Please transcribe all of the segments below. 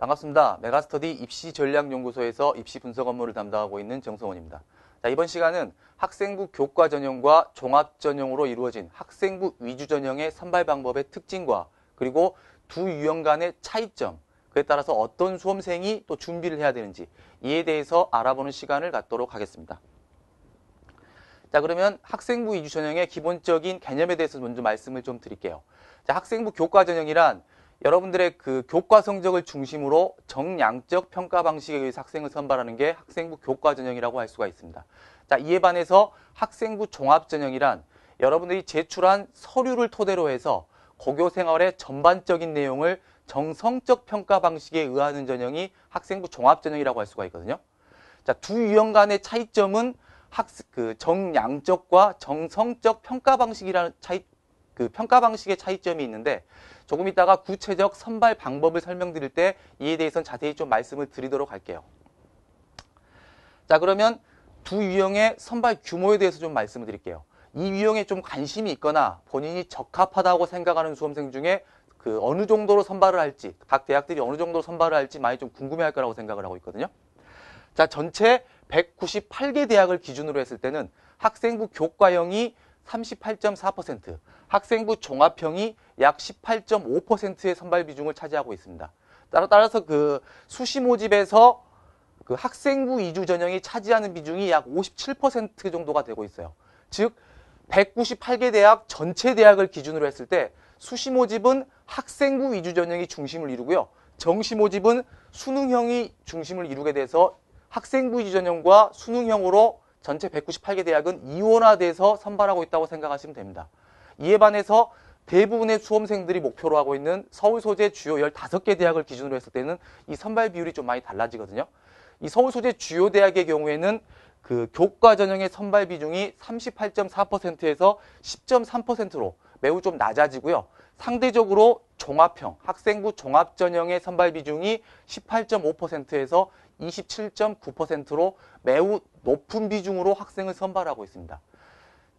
반갑습니다. 메가스터디 입시 전략 연구소에서 입시 분석 업무를 담당하고 있는 정성원입니다. 자, 이번 시간은 학생부 교과 전형과 종합 전형으로 이루어진 학생부 위주 전형의 선발 방법의 특징과 그리고 두 유형 간의 차이점, 그에 따라서 어떤 수험생이 또 준비를 해야 되는지 이에 대해서 알아보는 시간을 갖도록 하겠습니다. 자, 그러면 학생부 위주 전형의 기본적인 개념에 대해서 먼저 말씀을 좀 드릴게요. 자, 학생부 교과 전형이란 여러분들의 그 교과 성적을 중심으로 정량적 평가 방식에 의해서 학생을 선발하는 게 학생부 교과 전형이라고 할 수가 있습니다. 자, 이에 반해서 학생부 종합 전형이란 여러분들이 제출한 서류를 토대로 해서 고교 생활의 전반적인 내용을 정성적 평가 방식에 의하는 전형이 학생부 종합 전형이라고 할 수가 있거든요. 자, 두 유형 간의 차이점은 학습 그 정량적과 정성적 평가 방식이라는 차이 그 평가 방식의 차이점이 있는데 조금 이따가 구체적 선발 방법을 설명드릴 때 이에 대해서는 자세히 좀 말씀을 드리도록 할게요. 자 그러면 두 유형의 선발 규모에 대해서 좀 말씀을 드릴게요. 이 유형에 좀 관심이 있거나 본인이 적합하다고 생각하는 수험생 중에 그 어느 정도로 선발을 할지 각 대학들이 어느 정도로 선발을 할지 많이 좀 궁금해할 거라고 생각을 하고 있거든요. 자 전체 198개 대학을 기준으로 했을 때는 학생부 교과형이 38.4%, 학생부 종합형이 약 18.5%의 선발 비중을 차지하고 있습니다. 따라 서그 수시 모집에서 그 학생부 이주 전형이 차지하는 비중이 약 57% 정도가 되고 있어요. 즉 198개 대학 전체 대학을 기준으로 했을 때 수시 모집은 학생부 위주 전형이 중심을 이루고요. 정시 모집은 수능형이 중심을 이루게 돼서 학생부 위주 전형과 수능형으로 전체 198개 대학은 이원화돼서 선발하고 있다고 생각하시면 됩니다. 이에 반해서 대부분의 수험생들이 목표로 하고 있는 서울 소재 주요 15개 대학을 기준으로 했을 때는 이 선발 비율이 좀 많이 달라지거든요. 이 서울 소재 주요 대학의 경우에는 그 교과 전형의 선발 비중이 38.4%에서 10.3%로 매우 좀 낮아지고요. 상대적으로 종합형, 학생부 종합 전형의 선발 비중이 18.5%에서 27.9%로 매우 높은 비중으로 학생을 선발하고 있습니다.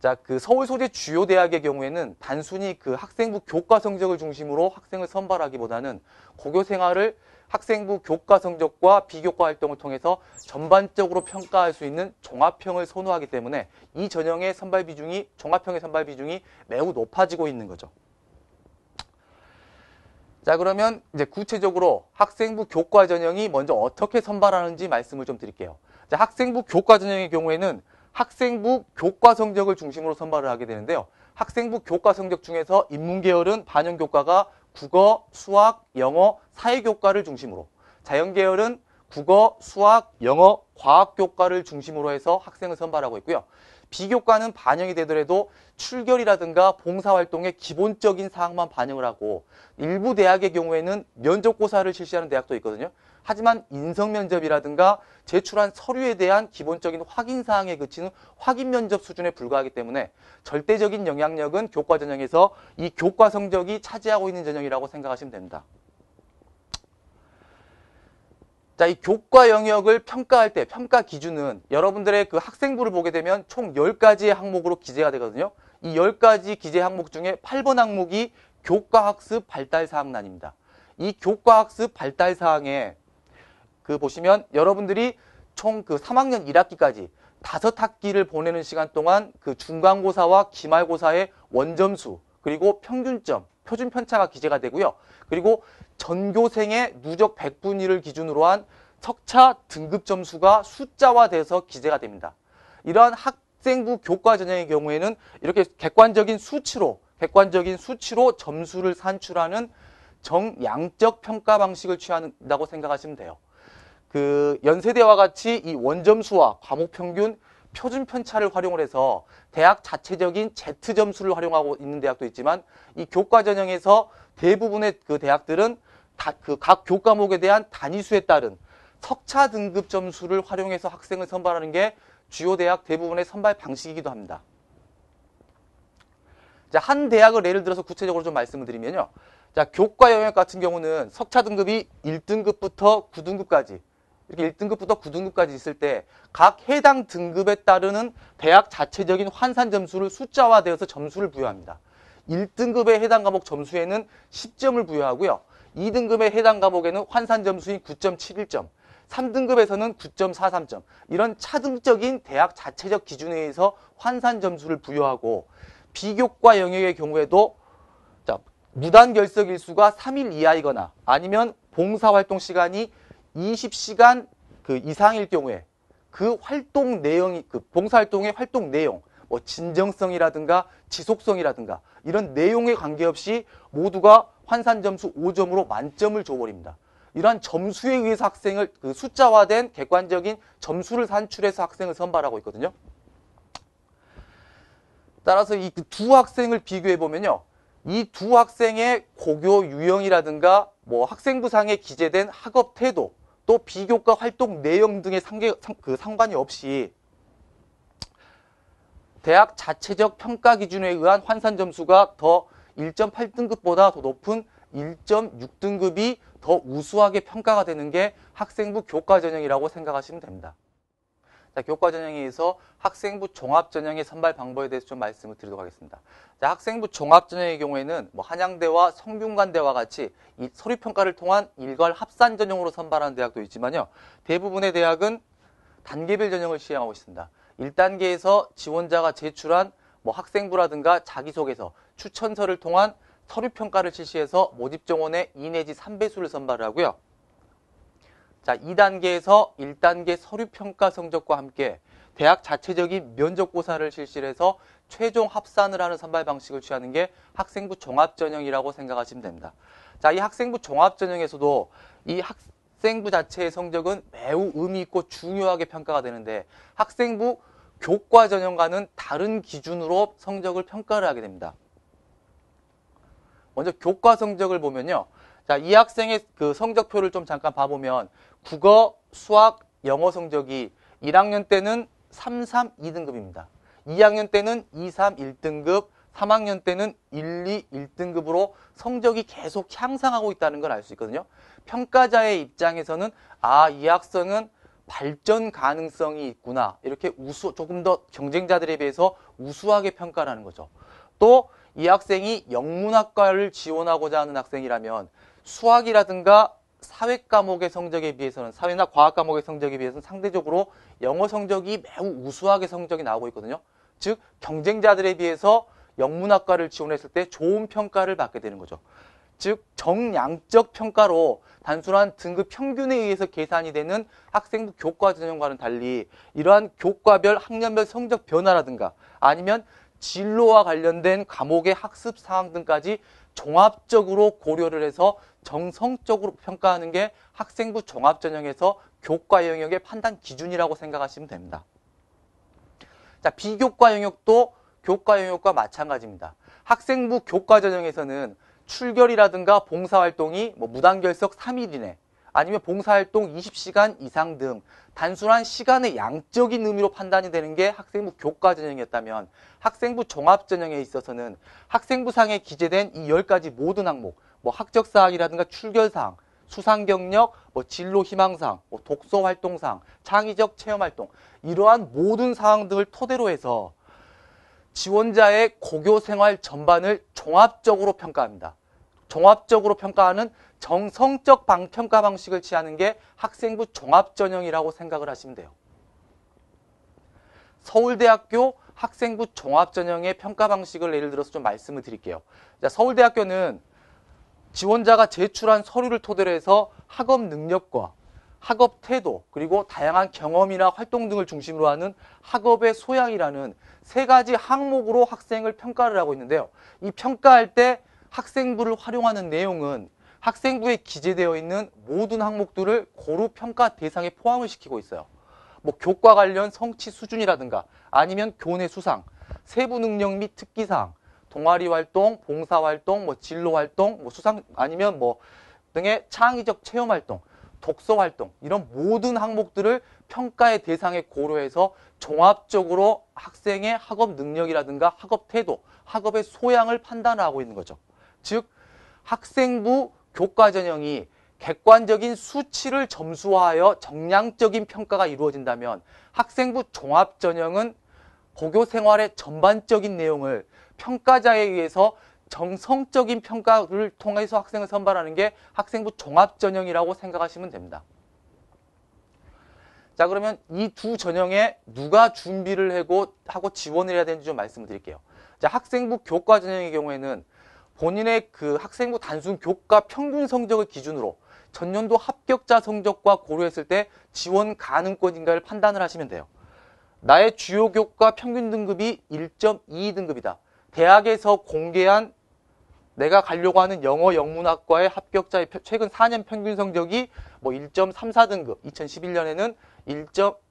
자, 그 서울 소재 주요 대학의 경우에는 단순히 그 학생부 교과 성적을 중심으로 학생을 선발하기보다는 고교 생활을 학생부 교과 성적과 비교과 활동을 통해서 전반적으로 평가할 수 있는 종합형을 선호하기 때문에 이 전형의 선발 비중이 종합형의 선발 비중이 매우 높아지고 있는 거죠. 자 그러면 이제 구체적으로 학생부 교과 전형이 먼저 어떻게 선발하는지 말씀을 좀 드릴게요. 학생부 교과 전형의 경우에는 학생부 교과 성적을 중심으로 선발을 하게 되는데요. 학생부 교과 성적 중에서 인문계열은 반영교과가 국어, 수학, 영어, 사회교과를 중심으로 자연계열은 국어, 수학, 영어, 과학교과를 중심으로 해서 학생을 선발하고 있고요. 비교과는 반영이 되더라도 출결이라든가 봉사활동의 기본적인 사항만 반영을 하고 일부 대학의 경우에는 면접고사를 실시하는 대학도 있거든요. 하지만 인성 면접이라든가 제출한 서류에 대한 기본적인 확인 사항에 그치는 확인 면접 수준에 불과하기 때문에 절대적인 영향력은 교과 전형에서 이 교과 성적이 차지하고 있는 전형이라고 생각하시면 됩니다. 자, 이 교과 영역을 평가할 때 평가 기준은 여러분들의 그 학생부를 보게 되면 총 10가지의 항목으로 기재가 되거든요. 이 10가지 기재 항목 중에 8번 항목이 교과학습 발달 사항란입니다. 이 교과학습 발달 사항에 그 보시면 여러분들이 총 그 3학년 1학기까지 다섯 학기를 보내는 시간 동안 그 중간고사와 기말고사의 원점수 그리고 평균점, 표준 편차가 기재가 되고요. 그리고 전교생의 누적 100분위를 기준으로 한 석차 등급 점수가 숫자화돼서 기재가 됩니다. 이러한 학생부 교과 전형의 경우에는 이렇게 객관적인 수치로 객관적인 수치로 점수를 산출하는 정양적 평가 방식을 취한다고 생각하시면 돼요. 그 연세대와 같이 이 원점수와 과목 평균 표준 편차를 활용을 해서 대학 자체적인 Z 점수를 활용하고 있는 대학도 있지만 이 교과 전형에서 대부분의 그 대학들은 그각 교과목에 대한 단위수에 따른 석차 등급 점수를 활용해서 학생을 선발하는 게 주요 대학 대부분의 선발 방식이기도 합니다. 자, 한 대학을 예를 들어서 구체적으로 좀 말씀을 드리면요. 자, 교과 영역 같은 경우는 석차 등급이 1등급부터 9등급까지 이렇게 1등급부터 9등급까지 있을 때 각 해당 등급에 따르는 대학 자체적인 환산 점수를 숫자화되어서 점수를 부여합니다. 1등급의 해당 과목 점수에는 10점을 부여하고요. 2등급의 해당 과목에는 환산 점수인 9.71점, 3등급에서는 9.43점 이런 차등적인 대학 자체적 기준에 의해서 환산 점수를 부여하고 비교과 영역의 경우에도 자, 무단 결석 일수가 3일 이하이거나 아니면 봉사활동 시간이 20시간 그 이상일 경우에 그 활동 내용이 그 봉사활동의 활동 내용 뭐 진정성이라든가 지속성이라든가 이런 내용에 관계없이 모두가 환산 점수 5점으로 만점을 줘버립니다. 이러한 점수에 의해서 학생을 그 숫자화된 객관적인 점수를 산출해서 학생을 선발하고 있거든요. 따라서 이두 그 학생을 비교해 보면요. 이 두 학생의 고교 유형이라든가 뭐 학생부상에 기재된 학업 태도 또 비교과 활동 내용 등의 상계, 상, 그 상관이 없이 대학 자체적 평가 기준에 의한 환산 점수가 더 1.8등급보다 더 높은 1.6등급이 더 우수하게 평가가 되는 게 학생부 교과 전형이라고 생각하시면 됩니다. 자, 교과 전형에서 학생부 종합 전형의 선발 방법에 대해서 좀 말씀을 드리도록 하겠습니다. 자, 학생부 종합 전형의 경우에는 뭐 한양대와 성균관대와 같이 이 서류 평가를 통한 일괄 합산 전형으로 선발하는 대학도 있지만요. 대부분의 대학은 단계별 전형을 시행하고 있습니다. 1단계에서 지원자가 제출한 뭐 학생부라든가 자기소개서, 추천서를 통한 서류 평가를 실시해서 모집 정원의 2 내지 3배수를 선발 하고요. 자, 2단계에서 1단계 서류 평가 성적과 함께 대학 자체적인 면접고사를 실시해서 최종 합산을 하는 선발 방식을 취하는 게 학생부 종합전형이라고 생각하시면 됩니다. 자, 이 학생부 종합전형에서도 이 학생부 자체의 성적은 매우 의미 있고 중요하게 평가가 되는데 학생부 교과 전형과는 다른 기준으로 성적을 평가를 하게 됩니다. 먼저 교과 성적을 보면요. 자, 이 학생의 그 성적표를 좀 잠깐 봐보면 국어, 수학, 영어 성적이 1학년 때는 3, 3, 2등급입니다. 2학년 때는 2, 3, 1등급, 3학년 때는 1, 2, 1등급으로 성적이 계속 향상하고 있다는 걸 알 수 있거든요. 평가자의 입장에서는 아, 이 학생은 발전 가능성이 있구나. 이렇게 우수, 조금 더 경쟁자들에 비해서 우수하게 평가하는 를 거죠. 또 이 학생이 영문학과를 지원하고자 하는 학생이라면 수학이라든가 사회 과목의 성적에 비해서는 사회나 과학 과목의 성적에 비해서는 상대적으로 영어 성적이 매우 우수하게 성적이 나오고 있거든요. 즉 경쟁자들에 비해서 영문학과를 지원했을 때 좋은 평가를 받게 되는 거죠. 즉 정량적 평가로 단순한 등급 평균에 의해서 계산이 되는 학생부 교과 전형과는 달리 이러한 교과별 학년별 성적 변화라든가 아니면 진로와 관련된 과목의 학습 상황 등까지 종합적으로 고려를 해서 정성적으로 평가하는 게 학생부 종합전형에서 교과 영역의 판단 기준이라고 생각하시면 됩니다. 자, 비교과 영역도 교과 영역과 마찬가지입니다. 학생부 교과 전형에서는 출결이라든가 봉사활동이 뭐 무단결석 3일 이내 아니면 봉사활동 20시간 이상 등 단순한 시간의 양적인 의미로 판단이 되는 게 학생부 교과 전형이었다면 학생부 종합 전형에 있어서는 학생부상에 기재된 이 열가지 모든 항목, 뭐 학적 사항이라든가 출결 사항, 수상 경력, 뭐 진로 희망상, 뭐 독서 활동상, 창의적 체험 활동 이러한 모든 사항들을 토대로 해서 지원자의 고교 생활 전반을 종합적으로 평가합니다. 종합적으로 평가하는 정성적 방, 평가 방식을 취하는 게 학생부 종합전형이라고 생각을 하시면 돼요. 서울대학교 학생부 종합전형의 평가 방식을 예를 들어서 좀 말씀을 드릴게요. 자, 서울대학교는 지원자가 제출한 서류를 토대로 해서 학업 능력과 학업 태도 그리고 다양한 경험이나 활동 등을 중심으로 하는 학업의 소양이라는 세 가지 항목으로 학생을 평가를 하고 있는데요. 이 평가할 때 학생부를 활용하는 내용은 학생부에 기재되어 있는 모든 항목들을 고루 평가 대상에 포함을 시키고 있어요. 뭐 교과 관련 성취 수준이라든가 아니면 교내 수상, 세부 능력 및 특기사항, 동아리 활동, 봉사 활동, 뭐 진로 활동, 뭐 수상 아니면 뭐 등의 창의적 체험 활동, 독서 활동 이런 모든 항목들을 평가의 대상에 고려해서 종합적으로 학생의 학업 능력이라든가 학업 태도, 학업의 소양을 판단하고 있는 거죠. 즉 학생부 교과 전형이 객관적인 수치를 점수화하여 정량적인 평가가 이루어진다면 학생부 종합 전형은 고교 생활의 전반적인 내용을 평가자에 의해서 정성적인 평가를 통해서 학생을 선발하는 게 학생부 종합 전형이라고 생각하시면 됩니다. 자 그러면 이 두 전형에 누가 준비를 하고, 하고 지원을 해야 되는지 좀 말씀을 드릴게요. 자 학생부 교과 전형의 경우에는 본인의 그 학생부 단순 교과 평균 성적을 기준으로 전년도 합격자 성적과 고려했을 때 지원 가능권인가를 판단을 하시면 돼요. 나의 주요 교과 평균 등급이 1 2등급이다 대학에서 공개한 내가 가려고 하는 영어 영문학과의 합격자의 최근 4년 평균 성적이 뭐 1.34등급, 2011년에는 1.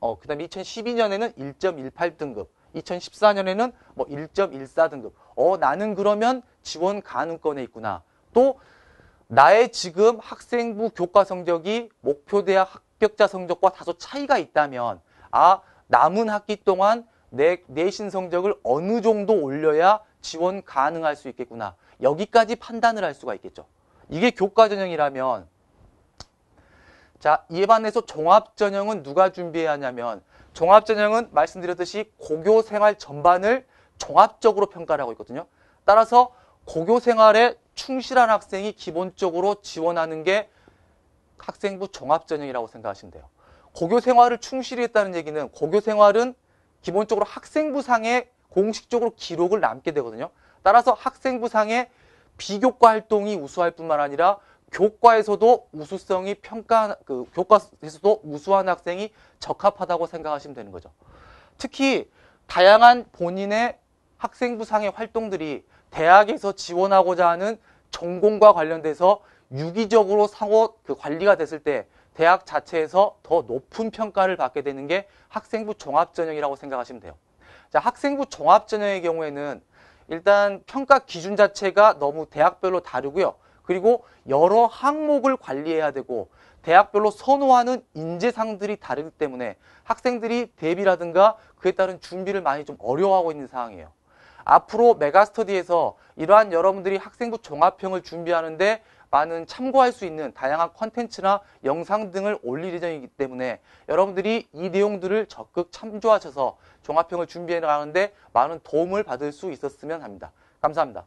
어, 그다음에 2012년에는 1.18등급, 2014년에는 뭐 1.14등급. 어, 나는 그러면 지원 가능권에 있구나. 또 나의 지금 학생부 교과 성적이 목표 대학 합격자 성적과 다소 차이가 있다면 아, 남은 학기 동안 내 내신 성적을 어느 정도 올려야 지원 가능할 수 있겠구나. 여기까지 판단을 할 수가 있겠죠. 이게 교과 전형이라면 자, 예반에서 종합 전형은 누가 준비해야 하냐면 종합전형은 말씀드렸듯이 고교 생활 전반을 종합적으로 평가를 하고 있거든요. 따라서 고교 생활에 충실한 학생이 기본적으로 지원하는 게 학생부 종합전형이라고 생각하시면 돼요. 고교 생활을 충실히 했다는 얘기는 고교 생활은 기본적으로 학생부상에 공식적으로 기록을 남게 되거든요. 따라서 학생부상에 비교과 활동이 우수할 뿐만 아니라 교과에서도 우수성이 평가 그 교과에서도 우수한 학생이 적합하다고 생각하시면 되는 거죠. 특히 다양한 본인의 학생부 상의 활동들이 대학에서 지원하고자 하는 전공과 관련돼서 유기적으로 상호 그 관리가 됐을 때 대학 자체에서 더 높은 평가를 받게 되는 게 학생부 종합전형이라고 생각하시면 돼요. 자, 학생부 종합전형의 경우에는 일단 평가 기준 자체가 너무 대학별로 다르고요. 그리고 여러 항목을 관리해야 되고 대학별로 선호하는 인재상들이 다르기 때문에 학생들이 대비라든가 그에 따른 준비를 많이 좀 어려워하고 있는 상황이에요. 앞으로 메가스터디에서 이러한 여러분들이 학생부 종합형을 준비하는데 많은 참고할 수 있는 다양한 컨텐츠나 영상 등을 올릴 예정이기 때문에 여러분들이 이 내용들을 적극 참조하셔서 종합형을 준비해 나가는데 많은 도움을 받을 수 있었으면 합니다. 감사합니다.